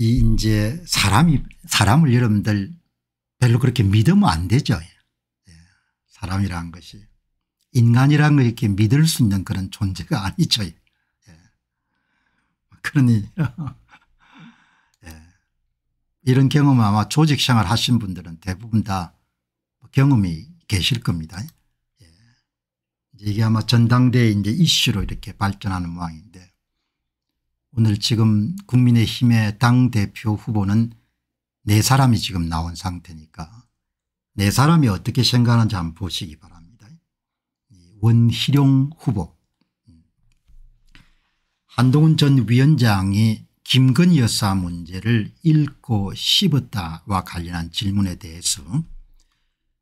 이 이제 사람이 사람을 여러분들 별로 그렇게 믿으면 안 되죠. 예. 사람이라 것이 인간이라걸 이렇게 믿을 수 있는 그런 존재가 아니죠. 예. 그러니 예. 이런 경험 아마 조직생활 하신 분들은 대부분 다 경험이 계실 겁니다. 이게 아마 전당대회 이제 이슈로 이렇게 발전하는 모양인데 오늘 지금 국민의힘의 당대표 후보는 네 사람이 지금 나온 상태니까 네 사람이 어떻게 생각하는지 한번 보시기 바랍니다. 원희룡 후보 한동훈 전 위원장이 김건희 여사 문제를 읽고 씹었다와 관련한 질문에 대해서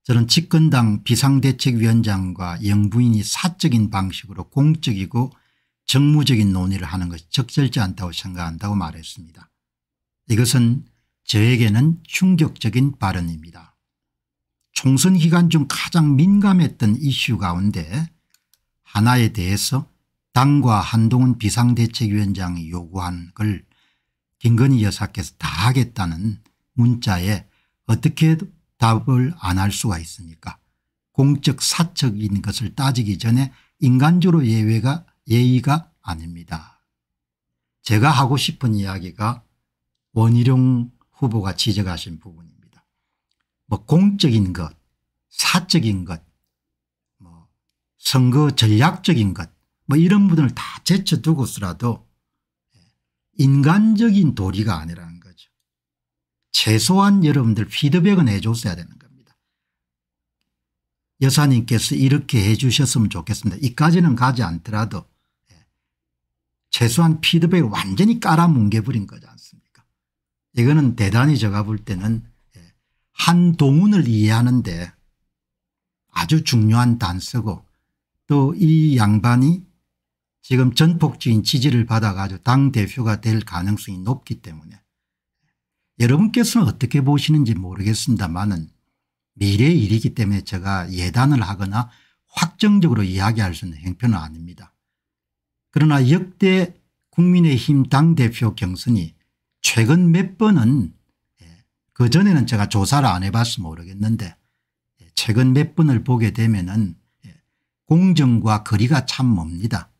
저는 집권당 비상대책위원장과 영부인이 사적인 방식으로 공적이고 정무적인 논의를 하는 것이 적절치 않다고 생각한다고 말했습니다. 이것은 저에게는 충격적인 발언입니다. 총선 기간 중 가장 민감했던 이슈 가운데 하나에 대해서 당과 한동훈 비상대책위원장이 요구한 걸 김건희 여사께서 다 하겠다는 문자에 어떻게 답을 안 할 수가 있습니까 공적 사적인 것을 따지기 전에 인간적으로 예외가 예의가 아닙니다. 제가 하고 싶은 이야기가 원희룡 후보가 지적하신 부분입니다. 뭐 공적인 것, 사적인 것, 뭐 선거 전략적인 것, 뭐 이런 부분을 다 제쳐두고서라도 인간적인 도리가 아니라는 거죠. 최소한 여러분들 피드백은 해줬어야 되는 겁니다. 여사님께서 이렇게 해주셨으면 좋겠습니다. 이까지는 가지 않더라도 최소한 피드백을 완전히 깔아뭉개버린 거지 않습니까 이거는 대단히 제가 볼 때는 예, 한 동운을 이해하는데 아주 중요한 단서고 또 이 양반이 지금 전폭적인 지지를 받아가지고 당대표가 될 가능성이 높기 때문에 여러분께서는 어떻게 보시는지 모르겠습니다만은 미래의 일이기 때문에 제가 예단을 하거나 확정적으로 이야기할 수 있는 형편은 아닙니다. 그러나 역대 국민의힘 당대표 경선이 최근 몇 번은 예, 그전에는 제가 조사를 안 해봤으면 모르겠는데 예, 최근 몇 번을 보게 되면 은 예, 공정과 거리가 참 멉니다.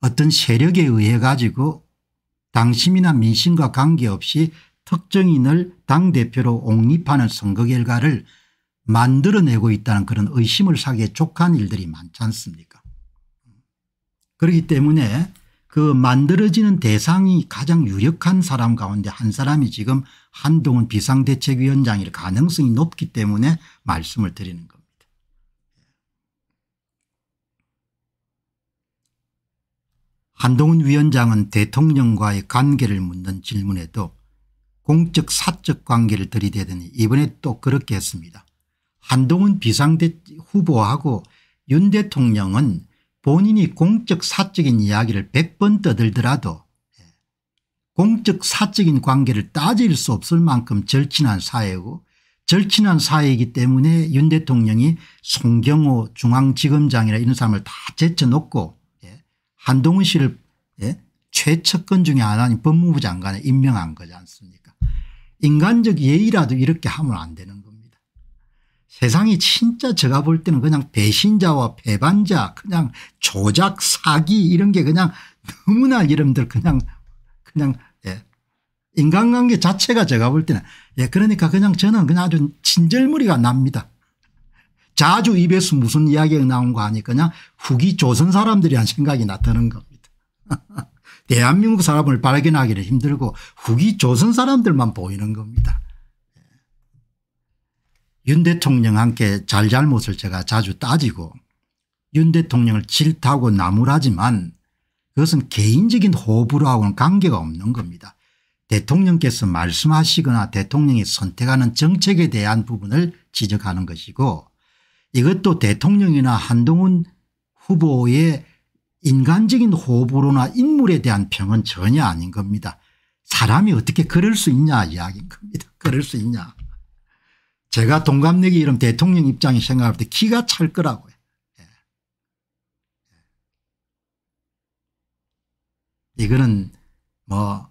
어떤 세력에 의해 가지고 당심이나 민심과 관계없이 특정인을 당대표로 옹립하는 선거 결과를 만들어내고 있다는 그런 의심을 사기에 족한 일들이 많지 않습니까 그렇기 때문에 그 만들어지는 대상이 가장 유력한 사람 가운데 한 사람이 지금 한동훈 비상대책위원장일 가능성이 높기 때문에 말씀을 드리는 겁니다. 한동훈 위원장은 대통령과의 관계를 묻는 질문에도 공적 사적 관계를 들이대더니 이번에 또 그렇게 했습니다. 한동훈 비상대 후보하고 윤 대통령은 본인이 공적 사적인 이야기를 100번 떠들더라도 예, 공적 사적인 관계를 따질 수 없을 만큼 절친한 사회고 절친한 사회이기 때문에 윤 대통령이 송경호 중앙지검장이나 이런 사람을 다 제쳐놓고 예, 한동훈 씨를 예, 최측근 중에 하나인 법무부 장관에 임명한 거지 않습니까 인간적 예의라도 이렇게 하면 안 되는 세상이 진짜 제가 볼 때는 그냥 배신자와 배반자 그냥 조작 사기 이런 게 그냥 너무나 이름들 그냥 그냥 예. 인간관계 자체가 제가 볼 때는 예 그러니까 그냥 저는 그냥 아주 진절머리가 납니다. 자주 입에서 무슨 이야기가 나온 거 아니 그냥 후기 조선 사람들이 한 생각이 나타는 겁니다. 대한민국 사람을 발견하기는 힘들고 후기 조선 사람들만 보이는 겁니다. 윤 대통령 함께 잘잘못을 제가 자주 따지고 윤 대통령을 질타하고 나무라지만 그것은 개인적인 호불호하고는 관계가 없는 겁니다. 대통령께서 말씀하시거나 대통령이 선택하는 정책에 대한 부분을 지적하는 것이고 이것도 대통령이나 한동훈 후보의 인간적인 호불호나 인물에 대한 평은 전혀 아닌 겁니다. 사람이 어떻게 그럴 수 있냐 이야기인 겁니다. 그럴 수 있냐. 제가 동갑내기 이름 대통령 입장에 생각할 때 기가 찰 거라고요. 예. 이거는 뭐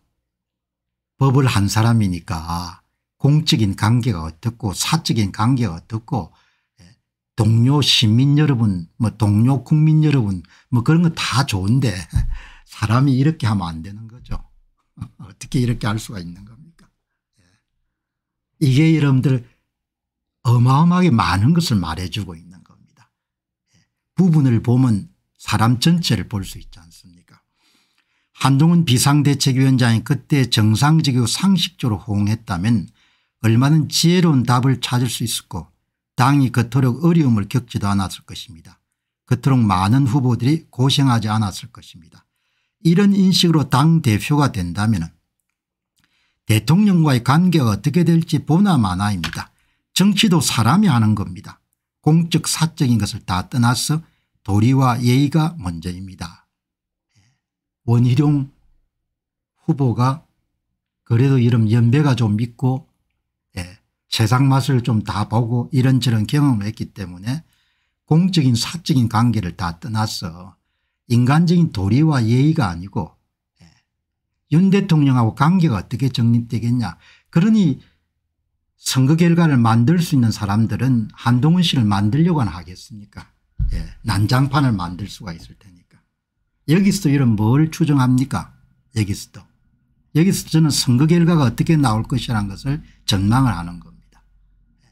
법을 한 사람이니까 공적인 관계가 어떻고 사적인 관계가 어떻고 예. 동료 시민 여러분 뭐 동료 국민 여러분 뭐 그런 거 다 좋은데 사람이 이렇게 하면 안 되는 거죠. 어떻게 이렇게 할 수가 있는 겁니까. 예. 이게 여러분들 어마어마하게 많은 것을 말해주고 있는 겁니다. 예. 부분을 보면 사람 전체를 볼 수 있지 않습니까 한동훈 비상대책위원장이 그때 정상적이고 상식적으로 호응했다면 얼마나 지혜로운 답을 찾을 수 있었고 당이 그토록 어려움을 겪지도 않았을 것입니다. 그토록 많은 후보들이 고생하지 않았을 것입니다. 이런 인식으로 당대표가 된다면 대통령과의 관계가 어떻게 될지 보나 마나입니다. 정치도 사람이 하는 겁니다. 공적 사적인 것을 다 떠나서 도리와 예의가 먼저입니다. 원희룡 후보가 그래도 이름 연배가 좀 있고 예, 세상 맛을 좀 다 보고 이런저런 경험을 했기 때문에 공적인 사적인 관계를 다 떠나서 인간적인 도리와 예의가 아니고 예, 윤 대통령하고 관계가 어떻게 정립되겠냐 그러니 선거 결과를 만들 수 있는 사람들은 한동훈 씨를 만들려고 하겠습니까 예, 난장판을 만들 수가 있을 테니까. 여기서도 이런 뭘 추정합니까 여기서도. 여기서 저는 선거 결과가 어떻게 나올 것이라는 것을 전망을 하는 겁니다. 예.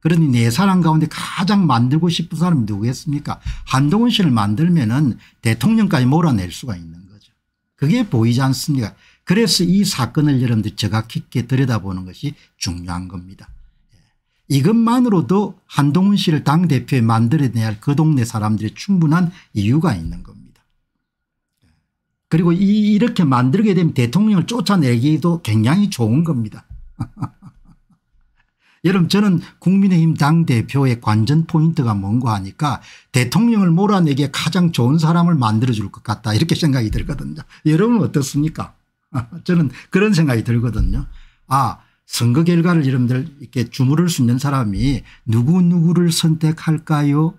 그러니 네 사람 가운데 가장 만들고 싶은 사람이 누구겠습니까 한동훈 씨를 만들면 은 대통령까지 몰아낼 수가 있는 거죠. 그게 보이지 않습니까 그래서 이 사건을 여러분들 제가 깊게 들여다보는 것이 중요한 겁니다. 예. 이것만으로도 한동훈 씨를 당대표에 만들어내야 할 그 동네 사람들이 충분한 이유가 있는 겁니다. 예. 그리고 이 이렇게 만들게 되면 대통령을 쫓아내기도 굉장히 좋은 겁니다. 여러분 저는 국민의힘 당대표의 관전 포인트가 뭔가 하니까 대통령을 몰아내기에 가장 좋은 사람을 만들어줄 것 같다 이렇게 생각이 들거든요. 여러분 어떻습니까 저는 그런 생각이 들거든요. 아 선거 결과를 여러분들 이렇게 주무를 수 있는 사람이 누구누구를 선택할까요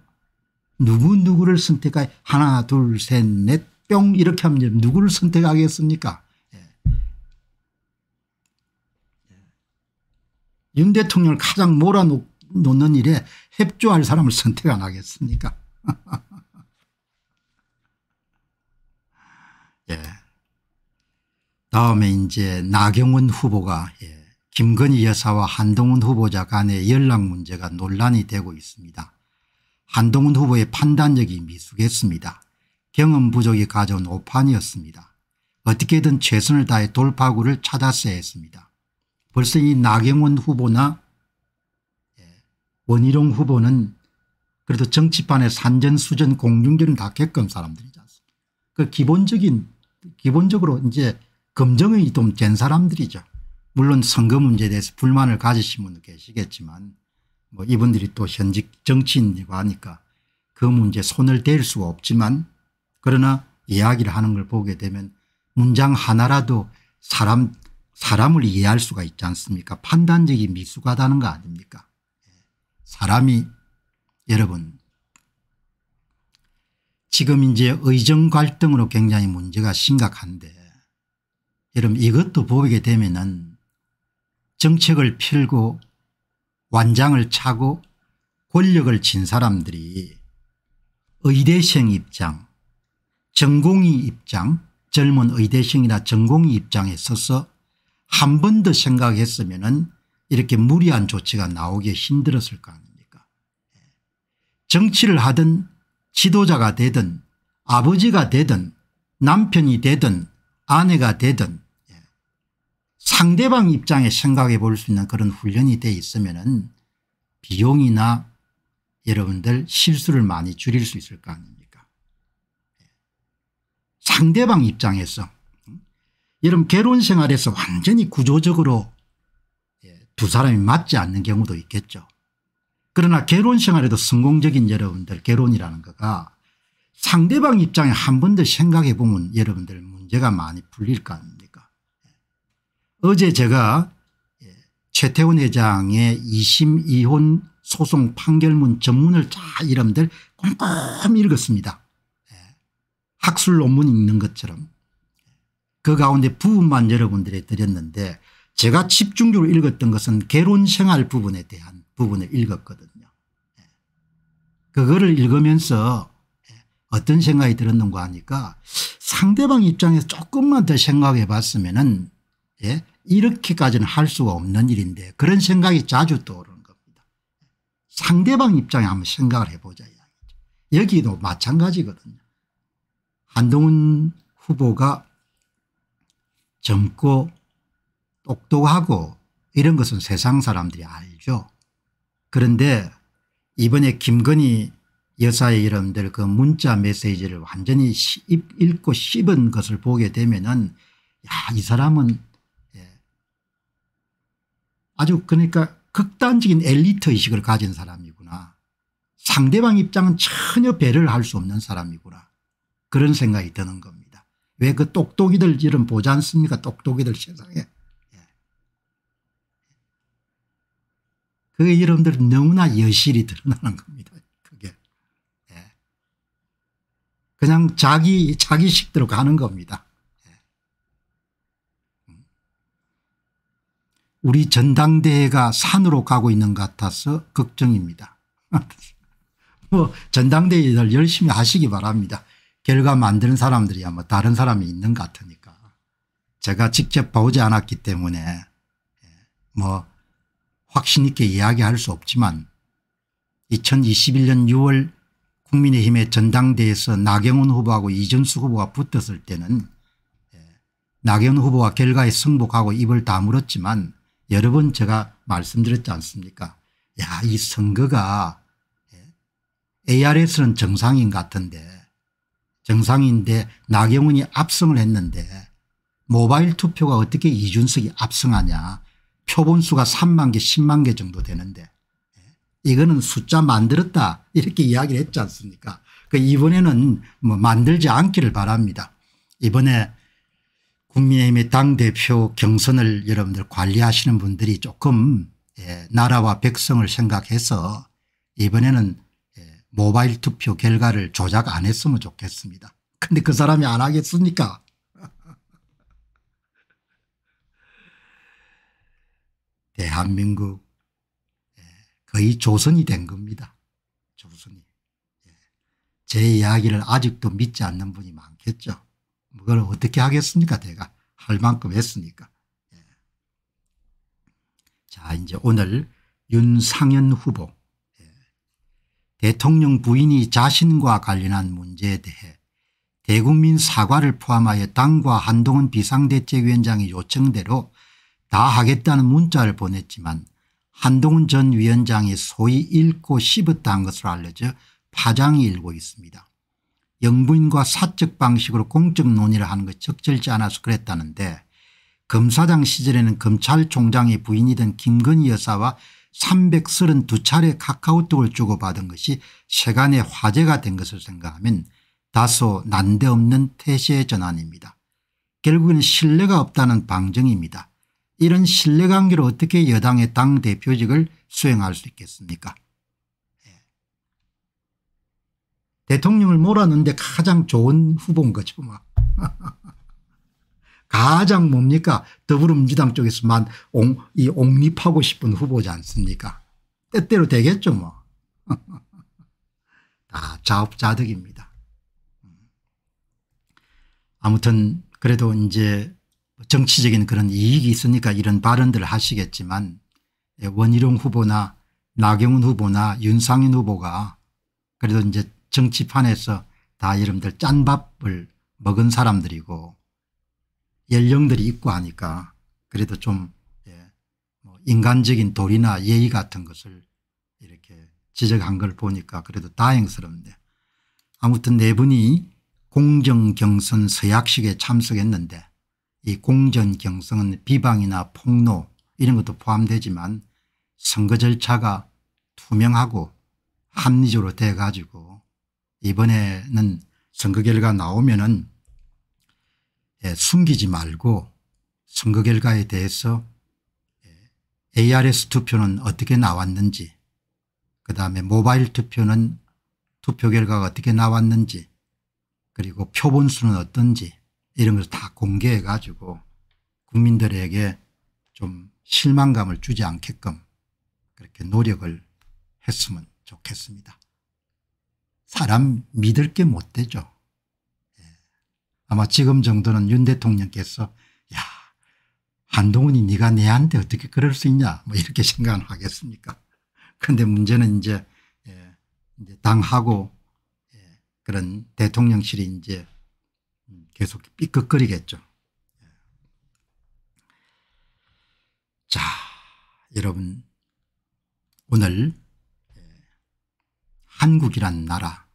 누구누구를 선택할 하나 둘 셋 넷 뿅 이렇게 하면 누구를 선택하겠습니까 예. 예. 윤 대통령을 가장 몰아놓는 일에 협조할 사람을 선택 안 하겠습니까 예. 다음에 이제 나경원 후보가 예. 김건희 여사와 한동훈 후보자 간의 연락 문제가 논란이 되고 있습니다. 한동훈 후보의 판단력이 미숙했습니다. 경험 부족이 가져온 오판이었습니다. 어떻게든 최선을 다해 돌파구를 찾았어야 했습니다. 벌써 이 나경원 후보나 예, 원희룡 후보는 그래도 정치판의 산전수전 공중전을 다 겪은 사람들이지 않습니까 그 기본적인 기본적으로 이제 검증이 좀된 사람들이죠. 물론 선거 문제에 대해서 불만을 가지신 분도 계시겠지만 뭐 이분들이 또 현직 정치인이고 하니까 그 문제 손을 댈 수가 없지만 그러나 이야기를 하는 걸 보게 되면 문장 하나라도 사람 사람을 이해할 수가 있지 않습니까 판단적인 미숙하다는 거 아닙니까 예. 사람이 여러분 지금 이제 의정 갈등으로 굉장히 문제가 심각한데 여러분 이것도 보게 되면은 정책을 펼고 완장을 차고 권력을 진 사람들이 의대생 입장 전공의 입장 젊은 의대생이나 전공의 입장에 서서 한 번 더 생각했으면 은 이렇게 무리한 조치가 나오기 힘들었을 거 아닙니까 예. 정치를 하든 지도자가 되든 아버지가 되든 남편이 되든 아내가 되든 상대방 입장에 생각해 볼 수 있는 그런 훈련이 돼 있으면 은 비용이나 여러분들 실수를 많이 줄일 수 있을 거 아닙니까 상대방 입장에서 음, 여러분 결혼 생활에서 완전히 구조적으로 예, 두 사람이 맞지 않는 경우도 있겠죠. 그러나 결혼 생활에도 성공적인 여러분들 결혼이라는 거가 상대방 입장에 한 번 더 생각해 보면 여러분들 문제가 많이 풀릴 거 아닙니까 어제 제가 최태훈 회장의 2심 이혼 소송 판결문 전문을 다이름들 꼼꼼히 읽었습니다. 예. 학술 논문 읽는 것처럼 그 가운데 부분만 여러분들에 드렸는데 제가 집중적으로 읽었던 것은 개론생활 부분에 대한 부분을 읽었거든요. 예. 그거를 읽으면서 예, 어떤 생각이 들었는가 하니까 상대방 입장에서 조금만 더 생각해 봤으면 은 예? 이렇게까지는 할 수가 없는 일인데 그런 생각이 자주 떠오르는 겁니다. 상대방 입장에 한번 생각을 해보자 여기도 마찬가지거든요. 한동훈 후보가 젊고 똑똑하고 이런 것은 세상 사람들이 알죠. 그런데 이번에 김건희 여사의 이름들 그 문자 메시지를 완전히 읽고 씹은 것을 보게 되면은 야이 사람은 아주 그러니까 극단적인 엘리트 의식을 가진 사람이구나. 상대방 입장은 전혀 배를 할 수 없는 사람이구나. 그런 생각이 드는 겁니다. 왜 그 똑똑이들 이름 보지 않습니까 똑똑이들 세상에. 예. 그 이름들은 너무나 여실히 드러나는 겁니다. 그게. 예. 그냥 자기 자기식대로 가는 겁니다. 우리 전당대회가 산으로 가고 있는 것 같아서 걱정입니다. 뭐 전당대회를 열심히 하시기 바랍니다. 결과 만드는 사람들이야 뭐 다른 사람이 있는 것 같으니까. 제가 직접 보지 않았기 때문에 예, 뭐 확신 있게 이야기할 수 없지만 2021년 6월 국민의힘의 전당대회에서 나경원 후보하고 이준수 후보가 붙었을 때는 예, 나경원 후보가 결과에 승복하고 입을 다물었지만 여러 분 제가 말씀드렸지 않습니까 야이 선거가 예, ARS는 정상인 같은데 정상인데 나경원이 압승을 했는데 모바일 투표가 어떻게 이준석이 압승하냐 표본수가 3만 개 10만 개 정도 되는데 예, 이거는 숫자 만들었다 이렇게 이야기를 했지 않습니까 그 이번에는 뭐 만들지 않기를 바랍니다. 이번에 국민의힘의 당대표 경선을 여러분들 관리하시는 분들이 조금 예, 나라와 백성을 생각해서 이번에는 예, 모바일 투표 결과를 조작 안 했으면 좋겠습니다. 근데 그 사람이 안 하겠습니까 대한민국 예, 거의 조선이 된 겁니다. 조선이. 예. 제 이야기를 아직도 믿지 않는 분이 많겠죠. 그걸 어떻게 하겠습니까 제가 할 만큼 했으니까. 예. 자 이제 오늘 윤상현 후보 예. 대통령 부인이 자신과 관련한 문제에 대해 대국민 사과를 포함하여 당과 한동훈 비상대책위원장이 요청대로 다 하겠다는 문자를 보냈지만 한동훈 전 위원장이 소위 읽고 씹었다 한 것으로 알려져 파장이 일고 있습니다. 영부인과 사적 방식으로 공적 논의를 하는 것이 적절치 않아서 그랬다는데 검사장 시절에는 검찰총장의 부인이던 김건희 여사와 332차례 카카오톡을 주고받은 것이 세간의 화제가 된 것을 생각하면 다소 난데없는 태세의 전환입니다. 결국에는 신뢰가 없다는 방증입니다. 이런 신뢰관계로 어떻게 여당의 당대표직을 수행할 수 있겠습니까 대통령을 몰았는데 가장 좋은 후보인 거죠. 막. 뭐. 가장 뭡니까 더불어민주당 쪽에서만 옹, 이 옹립하고 싶은 후보지 않습니까 때때로 되겠죠 뭐. 다 자업자득입니다. 아무튼 그래도 이제 정치적인 그런 이익이 있으니까 이런 발언들을 하시겠지만 예, 원희룡 후보나 나경원 후보나 윤상인 후보가 그래도 이제 정치판에서 다 여러분들 짠밥을 먹은 사람들이고 연령들이 있고 하니까 그래도 좀 예, 뭐 인간적인 도리나 예의 같은 것을 이렇게 지적한 걸 보니까 그래도 다행스럽네 아무튼 네 분이 공정경선 서약식에 참석했는데 이 공정경선은 비방이나 폭로 이런 것도 포함되지만 선거 절차가 투명하고 합리적으로 돼가지고 이번에는 선거 결과 나오면은 예, 숨기지 말고 선거 결과에 대해서 예, ARS 투표는 어떻게 나왔는지 그다음에 모바일 투표는 투표 결과가 어떻게 나왔는지 그리고 표본수는 어떤지 이런 것을 다 공개해 가지고 국민들에게 좀 실망감을 주지 않게끔 그렇게 노력을 했으면 좋겠습니다. 사람 믿을 게 못 되죠. 예. 아마 지금 정도는 윤 대통령께서 야 한동훈이 네가 내한테 어떻게 그럴 수 있냐 뭐 이렇게 생각 하겠습니까. 그런데 문제는 이제, 예, 당하고 예, 그런 대통령실이 이제 계속 삐걱거리겠죠. 자 여러분 오늘 한국이란 나라